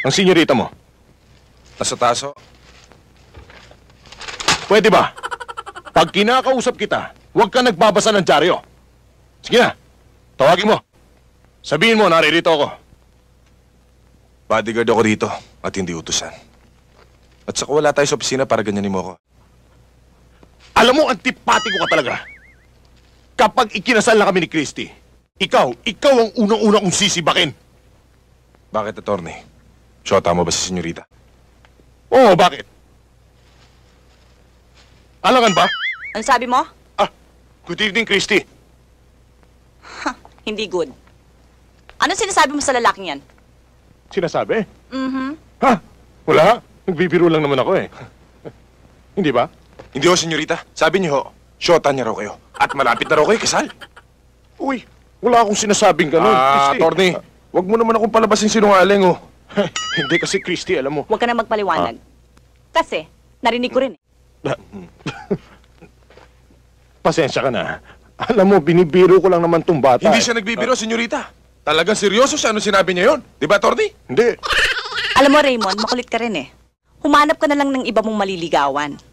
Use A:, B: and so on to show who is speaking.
A: Ang senyorita mo. Nasa taso? Oh. Pwede ba? Pag kinakausap kita, huwag ka nagbabasa ng dyaryo. Sige na, tawagin mo. Sabihin mo, naririto ako. Bodyguard ako rito at hindi utusan. At saka wala tayo sa opisina para ganyanin mo ako. Alam mo, antipati ko ka talaga. Kapag ikinasal na kami ni Christy, ikaw, ikaw ang unang-unang kong sisibakin. Bakit, attorney? So, tama ba si senyorita? Oo, bakit? Alangan ba? Ano sabi mo? Ah, good evening, Christy. Ha, hindi good. Ano sinasabi mo sa lalaking yan? Sinasabi? Mm-hmm. Ha? Wala. Nagbibiro lang naman ako eh. hindi ba? Hindi ho, senyorita. Sabi niyo ho, shota niya raw kayo. At malapit na raw kayo kasal. Uy, wala akong sinasabing ganun. Ah, Christy. attorney, wag mo naman akong palabasin sinungaling oh. Hindi kasi, Christy, alam mo... Huwag ka na magpaliwanag. Ah. Kasi, narinig ko rin eh. Ah, hmm. Pasensya ka na. Alam mo, binibiro ko lang naman tong bata. Hindi eh. siya nagbibiro, ah. senyorita. Talagang seryoso siya ano sinabi niya yon. Di ba, Tordi? Hindi. Alam mo, Raymond, makulit ka rin eh. Humanap ka na lang ng iba mong maliligawan.